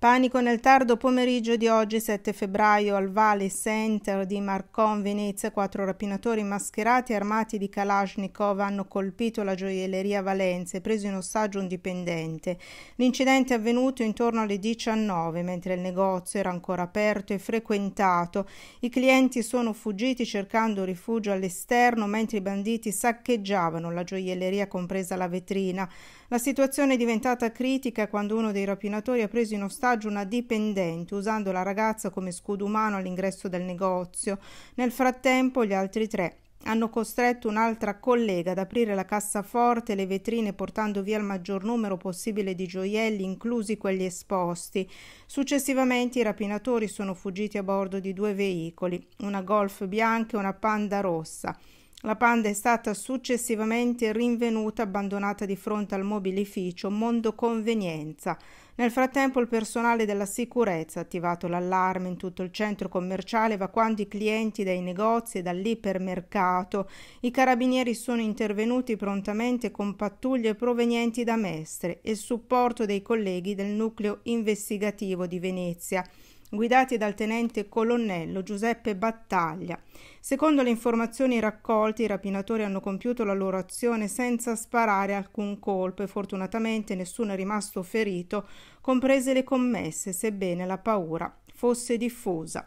Panico nel tardo pomeriggio di oggi 7 febbraio al Valley Center di Marcon, Venezia, quattro rapinatori mascherati e armati di Kalashnikov hanno colpito la gioielleria Valenza e preso in ostaggio un dipendente. L'incidente è avvenuto intorno alle 19 mentre il negozio era ancora aperto e frequentato. I clienti sono fuggiti cercando rifugio all'esterno mentre i banditi saccheggiavano la gioielleria compresa la vetrina. La situazione è diventata critica quando uno dei rapinatori ha preso in ostaggio ostaggio una dipendente usando la ragazza come scudo umano all'ingresso del negozio. Nel frattempo gli altri tre hanno costretto un'altra collega ad aprire la cassaforte e le vetrine portando via il maggior numero possibile di gioielli, inclusi quelli esposti. Successivamente i rapinatori sono fuggiti a bordo di due veicoli, una Golf bianca e una Panda rossa. La Panda è stata successivamente rinvenuta abbandonata di fronte al mobilificio Mondo Convenienza. Nel frattempo il personale della sicurezza ha attivato l'allarme in tutto il centro commerciale evacuando i clienti dai negozi e dall'ipermercato. I carabinieri sono intervenuti prontamente con pattuglie provenienti da Mestre e il supporto dei colleghi del nucleo investigativo di Venezia guidati dal tenente colonnello Giuseppe Battaglia. Secondo le informazioni raccolte, i rapinatori hanno compiuto la loro azione senza sparare alcun colpo e fortunatamente nessuno è rimasto ferito, comprese le commesse, sebbene la paura fosse diffusa.